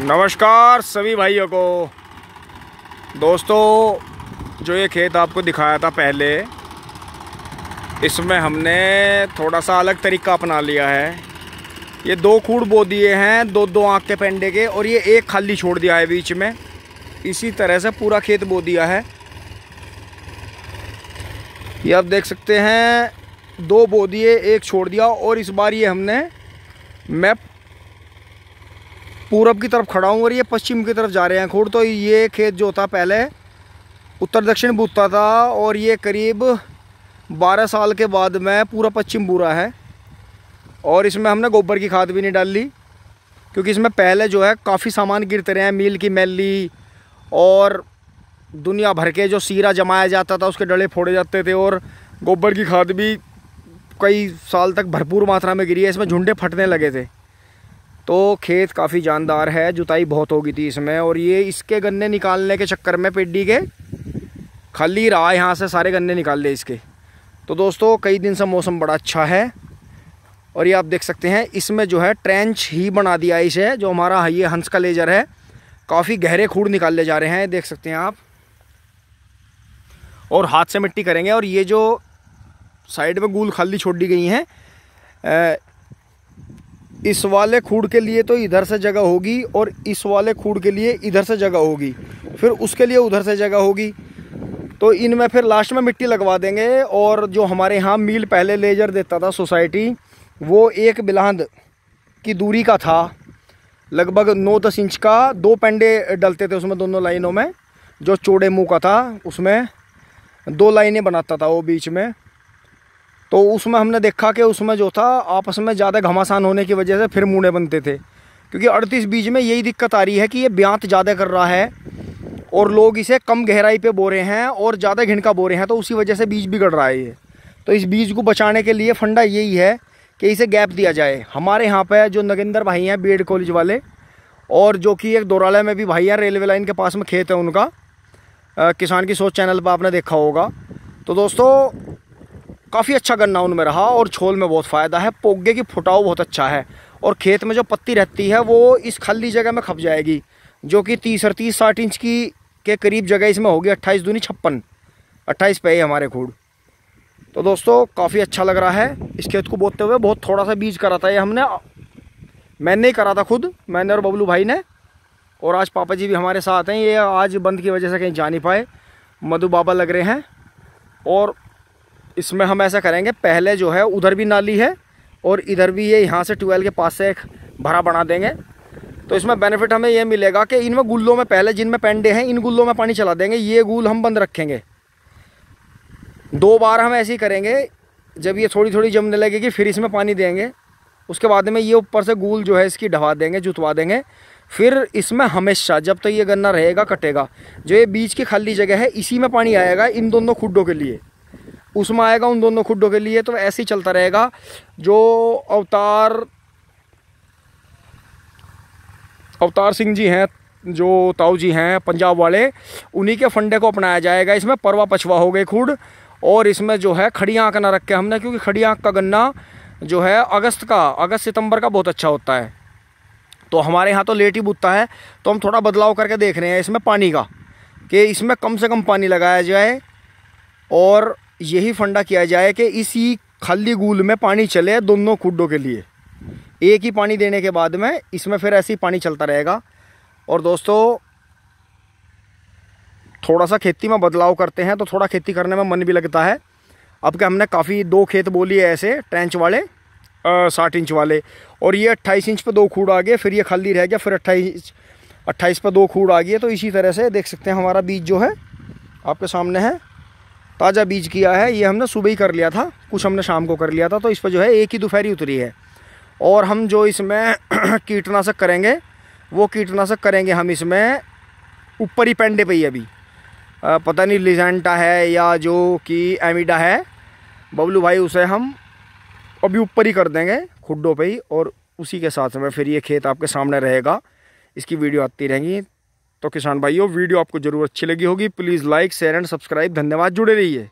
नमस्कार सभी भाइयों को दोस्तों जो ये खेत आपको दिखाया था पहले इसमें हमने थोड़ा सा अलग तरीका अपना लिया है ये दो खूड़ बो दिए हैं दो दो आँख के पेंडे के और ये एक खाली छोड़ दिया है बीच में इसी तरह से पूरा खेत बो दिया है ये आप देख सकते हैं दो बो दिए एक छोड़ दिया और इस बार ये हमने मैप पूरब की तरफ खड़ा हूँ और ये पश्चिम की तरफ जा रहे हैं खोड़ तो ये खेत जो था पहले उत्तर दक्षिण बूता था और ये करीब 12 साल के बाद में पूरा पश्चिम बुरा है और इसमें हमने गोबर की खाद भी नहीं डाल ली क्योंकि इसमें पहले जो है काफ़ी सामान गिरते रहे हैं मील की मैली और दुनिया भर के जो सीरा जमाया जाता था उसके डले फोड़े जाते थे और गोबर की खाद भी कई साल तक भरपूर मात्रा में गिरी है इसमें झुंडे फटने लगे थे तो खेत काफ़ी जानदार है जुताई बहुत होगी थी इसमें और ये इसके गन्ने निकालने के चक्कर में पेडी के खाली रहा यहाँ से सारे गन्ने निकाल ले इसके तो दोस्तों कई दिन से मौसम बड़ा अच्छा है और ये आप देख सकते हैं इसमें जो है ट्रेंच ही बना दिया इसे जो हमारा ये हंस का लेजर है काफ़ी गहरे खूड़ निकाल ले जा रहे हैं देख सकते हैं आप और हाथ से मिट्टी करेंगे और ये जो साइड में गूल खाली छोड़ दी गई हैं इस वाले खूड़ के लिए तो इधर से जगह होगी और इस वाले खूड़ के लिए इधर से जगह होगी फिर उसके लिए उधर से जगह होगी तो इनमें फिर लास्ट में मिट्टी लगवा देंगे और जो हमारे यहाँ मील पहले लेजर देता था सोसाइटी वो एक बिलहद की दूरी का था लगभग नौ दस इंच का दो पेंडे डलते थे उसमें दोनों लाइनों में जो चौड़े मुँह का था उसमें दो लाइनें बनाता था वो बीच में तो उसमें हमने देखा कि उसमें जो था आपस में ज़्यादा घमासान होने की वजह से फिर मुड़े बनते थे क्योंकि अड़तीस बीज में यही दिक्कत आ रही है कि ये ब्यांत ज़्यादा कर रहा है और लोग इसे कम गहराई पे बो रहे हैं और ज़्यादा घिनका बो रहे हैं तो उसी वजह से बीज बिगड़ रहा है ये तो इस बीज को बचाने के लिए फंडा यही है कि इसे गैप दिया जाए हमारे यहाँ पर जो नगेंद्र भाई हैं बी कॉलेज वाले और जो कि एक दोराला में भी भाई हैं रेलवे लाइन के पास में खेत है उनका किसान की सोच चैनल पर आपने देखा होगा तो दोस्तों काफ़ी अच्छा गन्ना उनमें रहा और छोल में बहुत फ़ायदा है पोगे की फुटाव बहुत अच्छा है और खेत में जो पत्ती रहती है वो इस खाली जगह में खप जाएगी जो कि तीस और तीस साठ इंच की के करीब जगह इसमें होगी अट्ठाईस दूनी छप्पन अट्ठाईस पे हमारे खूड़ तो दोस्तों काफ़ी अच्छा लग रहा है इस खेत को बोते हुए बहुत थोड़ा सा बीज करा था ये हमने मैंने ही करा था खुद मैंने और बबलू भाई ने और आज पापा जी भी हमारे साथ हैं ये आज बंद की वजह से कहीं जा नहीं पाए मधु बाबा लग रहे हैं और इसमें हम ऐसा करेंगे पहले जो है उधर भी नाली है और इधर भी ये यहाँ से ट्यूबवेल के पास से एक भरा बना देंगे तो इसमें बेनिफिट हमें ये मिलेगा कि इनमें गुल्लों में पहले जिनमें पेंडे हैं इन गुल्लों में पानी चला देंगे ये गुल हम बंद रखेंगे दो बार हम ऐसे ही करेंगे जब ये थोड़ी थोड़ी जमने लगेगी फिर इसमें पानी देंगे उसके बाद में ये ऊपर से गुल जो है इसकी ढवा देंगे जुतवा देंगे फिर इसमें हमेशा जब तक तो ये गन्ना रहेगा कटेगा जो ये बीच की खाली जगह है इसी में पानी आएगा इन दोनों खुडों के लिए उसमें आएगा उन दोनों खुडों के लिए तो ऐसे ही चलता रहेगा जो अवतार अवतार सिंह जी हैं जो ताऊ जी हैं पंजाब वाले उन्हीं के फंडे को अपनाया जाएगा इसमें परवा पछवा हो गई खुड और इसमें जो है खड़ी आँख ना रखे हमने क्योंकि खड़ी आँख का गन्ना जो है अगस्त का अगस्त सितंबर का बहुत अच्छा होता है तो हमारे यहाँ तो लेट ही बुतता है तो हम थोड़ा बदलाव करके देख रहे हैं इसमें पानी का कि इसमें कम से कम पानी लगाया जाए और यही फंडा किया जाए कि इसी खाली गूल में पानी चले दोनों खुडों के लिए एक ही पानी देने के बाद में इसमें फिर ऐसे ही पानी चलता रहेगा और दोस्तों थोड़ा सा खेती में बदलाव करते हैं तो थोड़ा खेती करने में मन भी लगता है अब के हमने काफ़ी दो खेत बोली है ऐसे ट्रेंच वाले साठ इंच वाले और ये अट्ठाईस इंच पर दो खूड़ आ गए फिर ये खाली रह गया फिर अट्ठाईस अट्ठाईस पर दो खूड़ आ गए तो इसी तरह से देख सकते हैं हमारा बीज जो है आपके सामने है ताज़ा बीज किया है ये हमने सुबह ही कर लिया था कुछ हमने शाम को कर लिया था तो इस पर जो है एक ही दोपहरी उतरी है और हम जो इसमें कीटनाशक करेंगे वो कीटनाशक करेंगे हम इसमें ऊपर ही पेंडे पे ही अभी आ, पता नहीं लिजेंटा है या जो कि एमिडा है बबलू भाई उसे हम अभी ऊपर ही कर देंगे खुडों पे ही और उसी के साथ में फिर ये खेत आपके सामने रहेगा इसकी वीडियो आती रहेंगी तो किसान भाइयों वीडियो आपको जरूर अच्छी लगी होगी please like share and subscribe धन्यवाद जुड़े रहिए